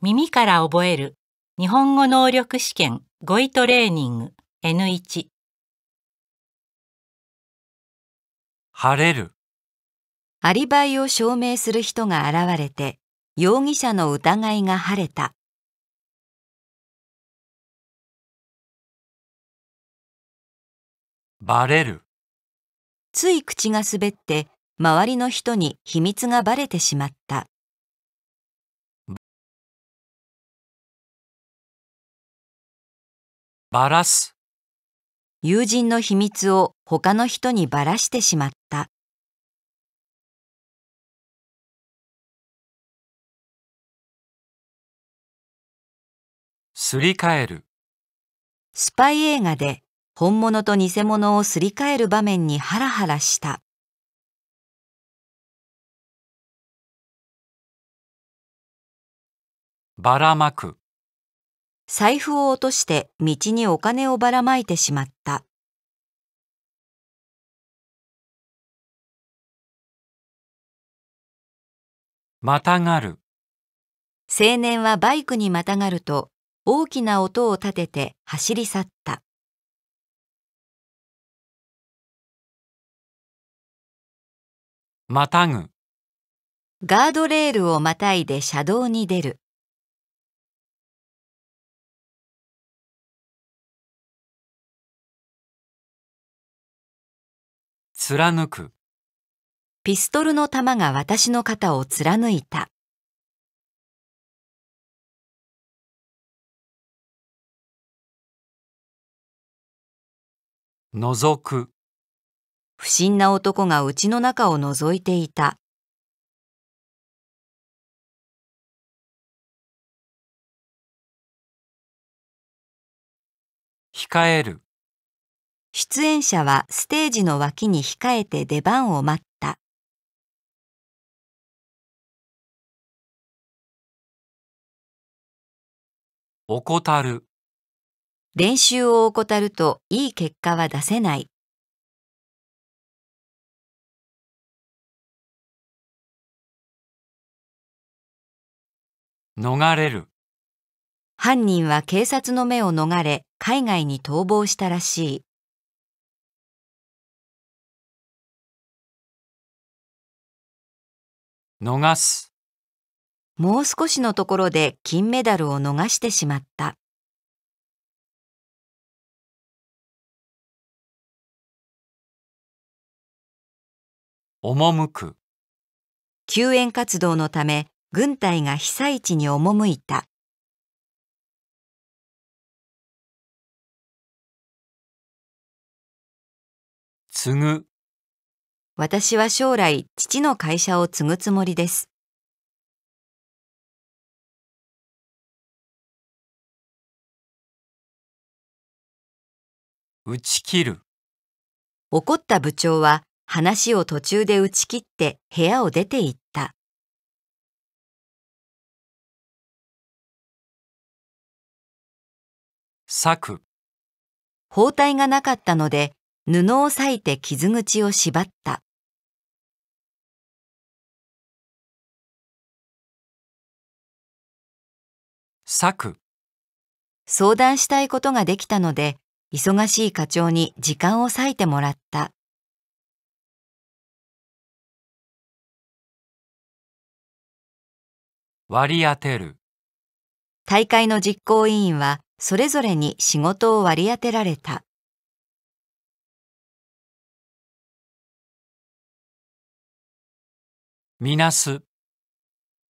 耳から覚える日本語能力試験語彙トレーニング N1 晴れるアリバイを証明する人が現れて容疑者の疑いが晴れたバレるつい口が滑って周りの人に秘密がバレてしまったバラす友人の秘密を他の人にばらしてしまったすり替えるスパイ映画で本物と偽物をすり替える場面にハラハラしたばらまく財布を落として道にお金をばらまいてしまった。またがる青年はバイクにまたがると大きな音を立てて走り去った。またぐガードレールをまたいで車道に出る。貫くピストルの弾が私の肩を貫いた覗く不審な男がうちの中を覗いていた控える出演者はステージの脇に控えて出番を待った怠る練習を怠るといい結果は出せない逃れる犯人は警察の目を逃れ海外に逃亡したらしい逃す。もう少しのところで金メダルを逃してしまった。赴く。救援活動のため、軍隊が被災地に赴いた。継ぐ私は将来父の会社を継ぐつもりです。打ち切る怒った部長は話を途中で打ち切って部屋を出て行った。く包帯がなかったので布を裂いて傷口を縛った。策相談したいことができたので、忙しい課長に時間を割いてもらった。割り当てる。大会の実行委員はそれぞれに仕事を割り当てられた。みなす。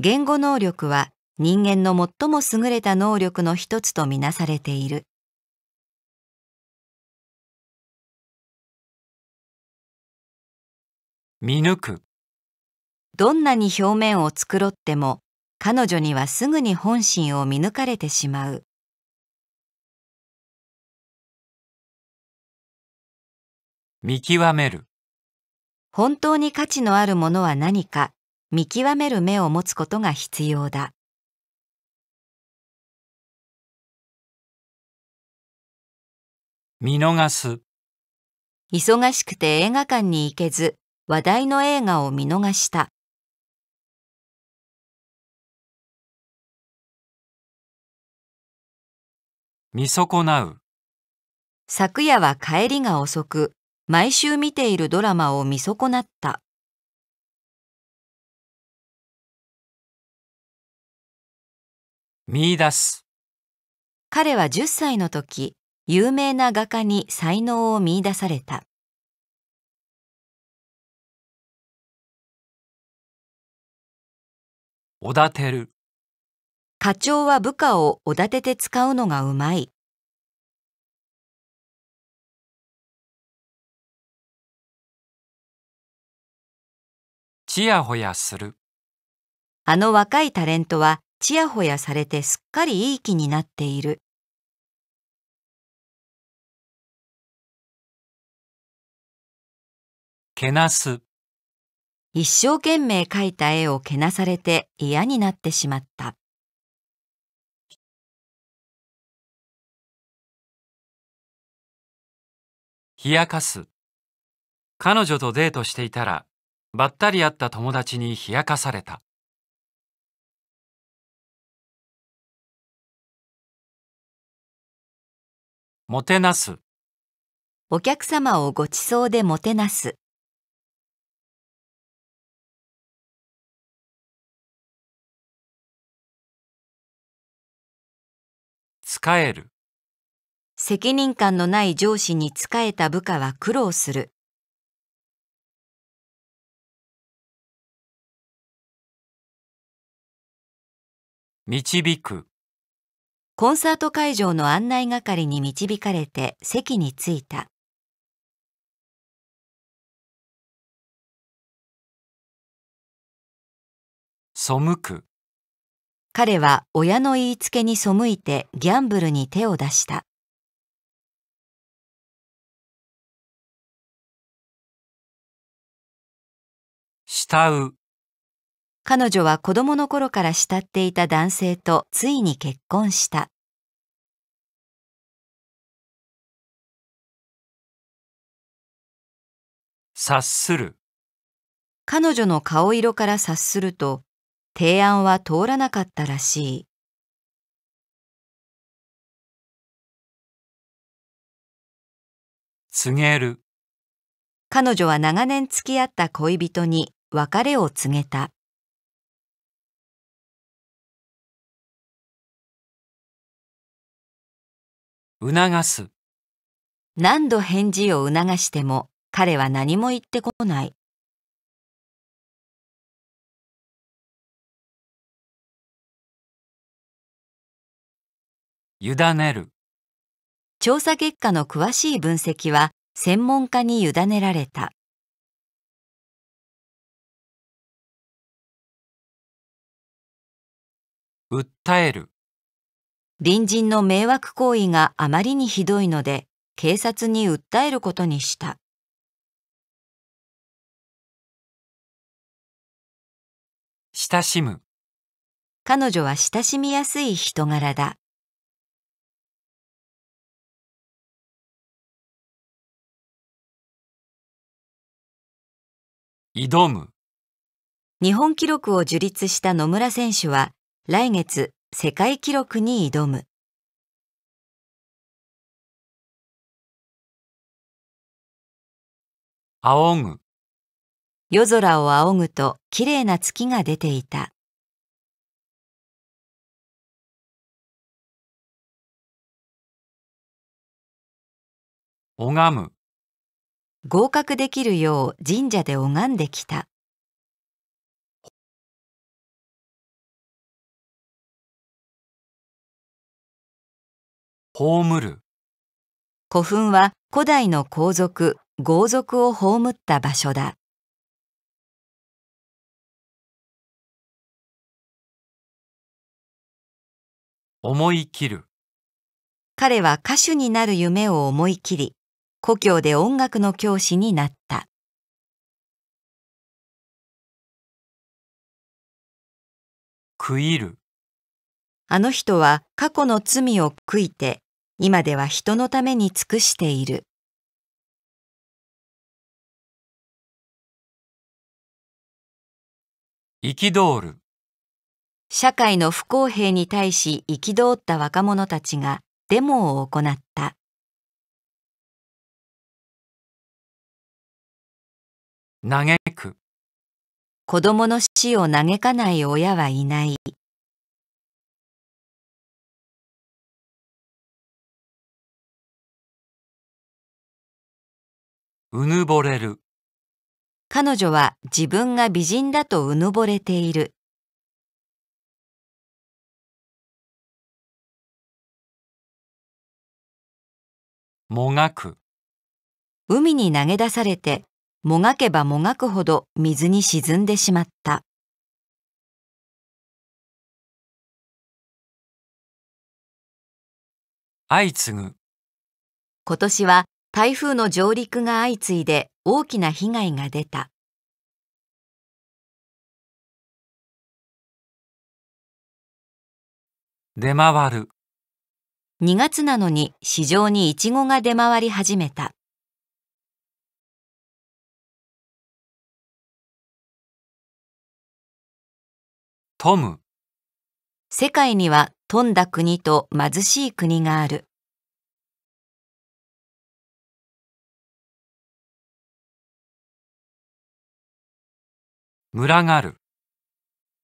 言語能力は人間の最も優れた能力の一つとみなされている。見抜くどんなに表面を繕っても彼女にはすぐに本心を見抜かれてしまう。見極める本当に価値のあるものは何か見極める目を持つことが必要だ。見逃す。忙しくて映画館に行けず、話題の映画を見逃した。見損なう。昨夜は帰りが遅く、毎週見ているドラマを見損なった。見出す。彼は10歳の時、有名な画家に才能を見出された。おだてる課長は部下をおだてて使うのがうまい。ちやほやするあの若いタレントはちやほやされてすっかりいい気になっている。けなす。一生懸命描いた絵をけなされて嫌になってしまった。冷やかす。彼女とデートしていたら、ばったり会った友達に冷やかされた。もてなす。お客様をごちそうでもてなす。える。責任感のない上司に仕えた部下は苦労する。導く。コンサート会場の案内係に導かれて席に着いた。背く。彼は親の言いつけに背いてギャンブルに手を出した。慕う彼女は子供の頃から慕っていた男性とついに結婚した。察する彼女の顔色から察すると提案は通らなかったらしい。告げる彼女は長年付き合った恋人に別れを告げた。促す何度返事を促しても彼は何も言ってこない。委ねる調査結果の詳しい分析は専門家に委ねられた訴える隣人の迷惑行為があまりにひどいので警察に訴えることにした親しむ彼女は親しみやすい人柄だ挑む日本記録を樹立した野村選手は来月世界記録に挑む仰ぐ夜空を仰ぐと綺麗な月が出ていた拝む合格できるよう神社で拝んできた。葬る古墳は古代の皇族豪族を葬った場所だ思い切る彼は歌手になる夢を思い切り故郷で音楽の教師になった。食いる。あの人は過去の罪を悔いて、今では人のために尽くしている。憤る。社会の不公平に対し憤った若者たちがデモを行った。嘆く子供の死を嘆かない親はいないうぬぼれる彼女は自分が美人だとうぬぼれているもがく海に投げ出されてもがけばもがくほど水に沈んでしまった。相次ぐ今年は台風の上陸が相次いで大きな被害が出た。出回る2月なのに市場にイチゴが出回り始めた。トム世界には富んだ国と貧しい国がある。群がる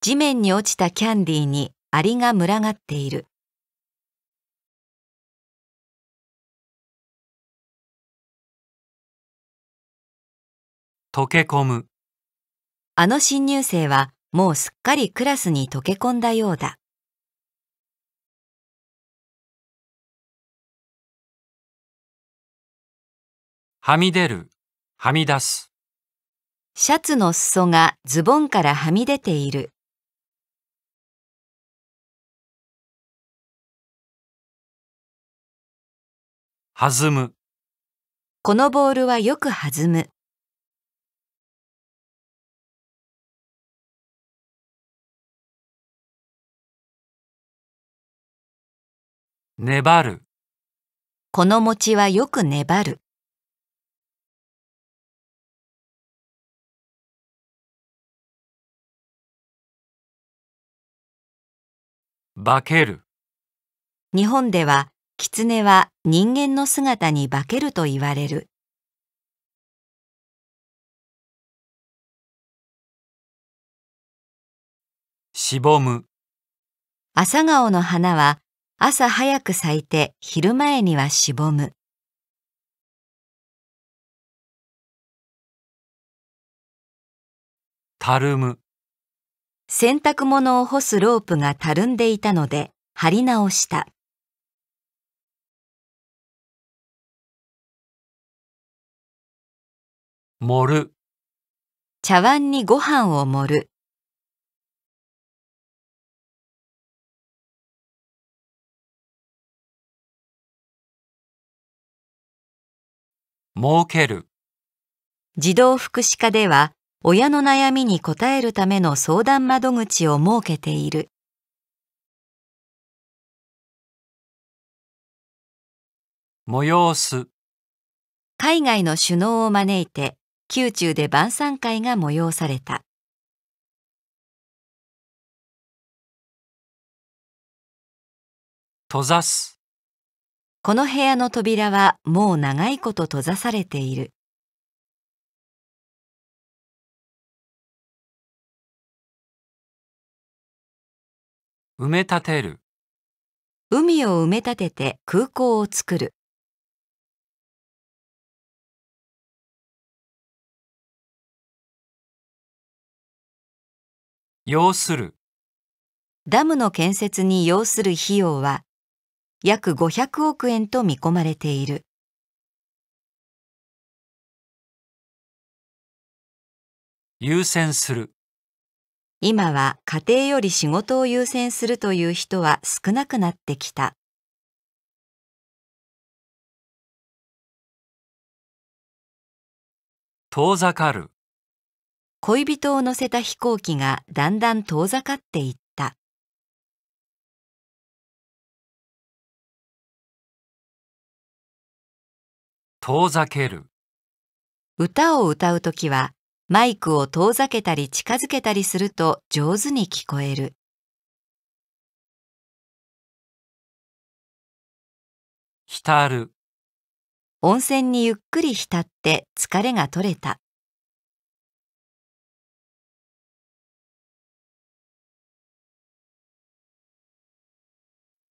地面に落ちたキャンディーにアリが群がっている。溶け込むあの新入生はもうすっかりクラスに溶け込んだようだ。はみ出る、はみ出す。シャツの裾がズボンからはみ出ている。弾む。このボールはよく弾む。粘る。この餅はよく粘る。化ける。日本では、狐は人間の姿に化けると言われる。しぼむ。朝顔の花は朝早く咲いて昼前にはしぼむ。たるむ。洗濯物を干すロープがたるんでいたので、貼り直した。盛る。茶碗にご飯を盛る。設ける児童福祉課では親の悩みに応えるための相談窓口を設けている催す海外の首脳を招いて宮中で晩餐会が催された閉ざすこの部屋の扉はもう長いこと閉ざされている。埋め立てる海を埋め立てて空港を作る要するダムの建設に要する費用は約500億円と見込まれている。優先する今は家庭より仕事を優先するという人は少なくなってきた。遠ざかる恋人を乗せた飛行機がだんだん遠ざかっていった。遠ざける歌を歌うときはマイクを遠ざけたり近づけたりすると上手に聞こえる。浸る温泉にゆっくり浸って疲れが取れた。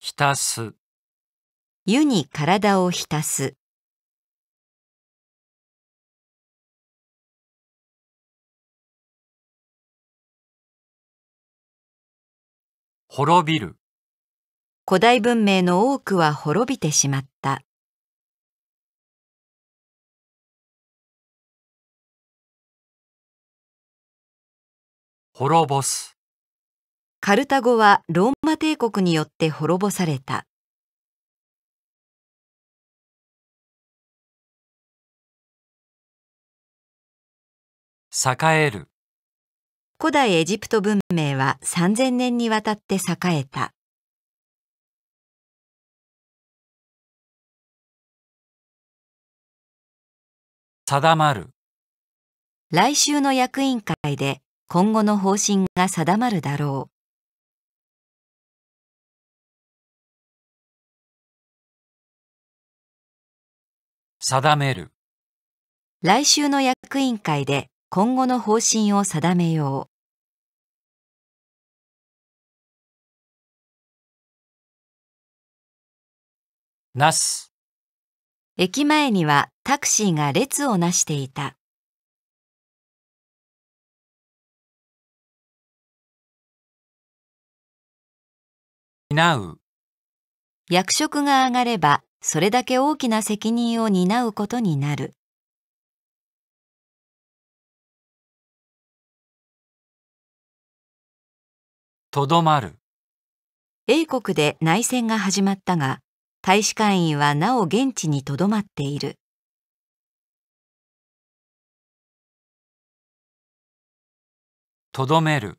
浸す湯に体を浸す。滅びる古代文明の多くは滅びてしまった滅ぼすカルタゴはローマ帝国によって滅ぼされた栄える古代エジプト文明は3000年にわたって栄えた。定まる来週の役員会で今後の方針が定まるだろう。定める来週の役員会で今後の方針を定めよう。なす。駅前にはタクシーが列をなしていた。担う。役職が上がれば、それだけ大きな責任を担うことになる。とどまる英国で内戦が始まったが大使館員はなお現地にとどまっているとどめる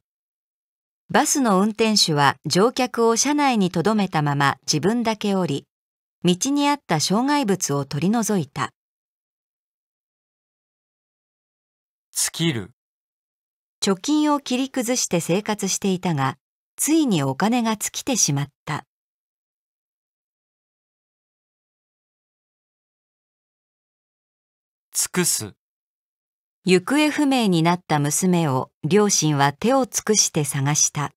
バスの運転手は乗客を車内にとどめたまま自分だけ降り道にあった障害物を取り除いた尽きる貯金を切り崩して生活していたがついにお金が尽きてしまった。尽くす行方不明になった娘を両親は手を尽くして探した。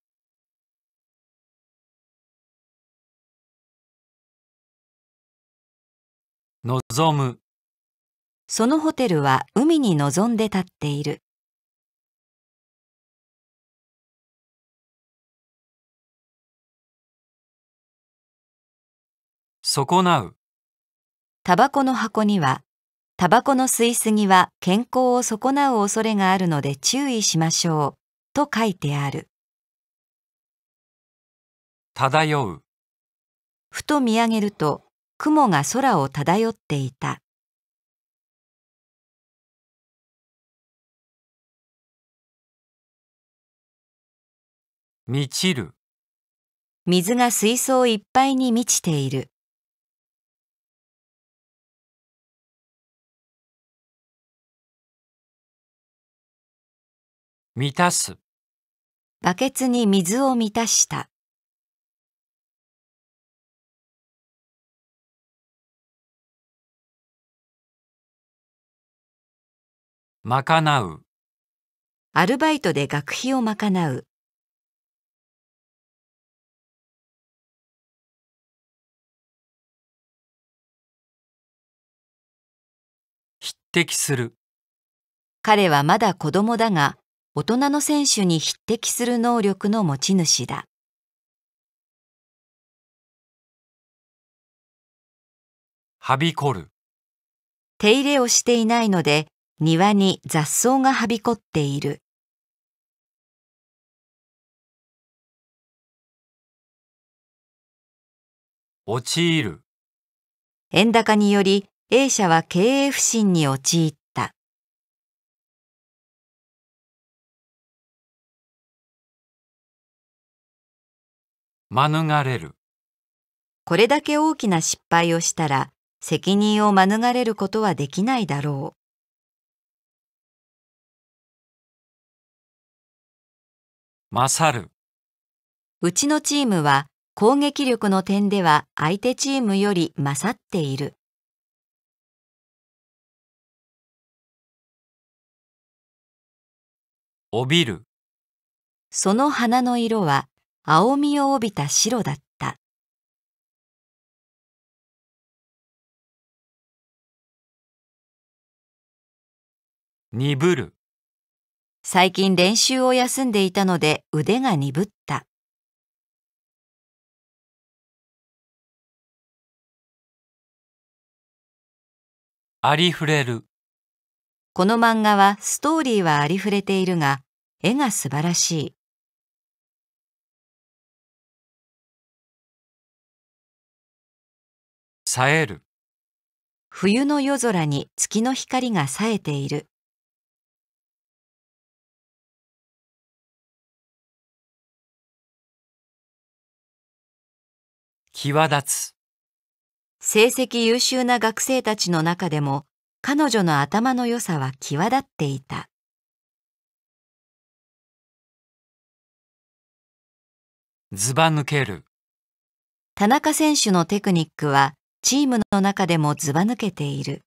望むそのホテルは海に望んで立っている。損なうタバコの箱にはタバコの吸いすぎは健康を損なう恐れがあるので注意しましょうと書いてある漂うふと見上げると雲が空を漂っていた満ちる水が水槽いっぱいに満ちている満たすバケツに水を満たした賄うアルバイトで学費を賄う匹敵する彼はまだ子供だが大人の選手に匹敵する能力の持ち主だ。はびこる。手入れをしていないので、庭に雑草がはびこっている。陥る。円高により A 社は経営不振に陥っ免れるこれだけ大きな失敗をしたら責任を免れることはできないだろう勝るうちのチームは攻撃力の点では相手チームより勝っている帯びるその花の色は青みを帯びた白だった鈍る最近練習を休んでいたので腕が鈍ったありふれるこの漫画はストーリーはありふれているが絵が素晴らしい冴える冬の夜空に月の光が冴えている際立つ成績優秀な学生たちの中でも彼女の頭の良さは際立っていたずば抜ける田中選手のテクニックはチームの中でもずば抜けている。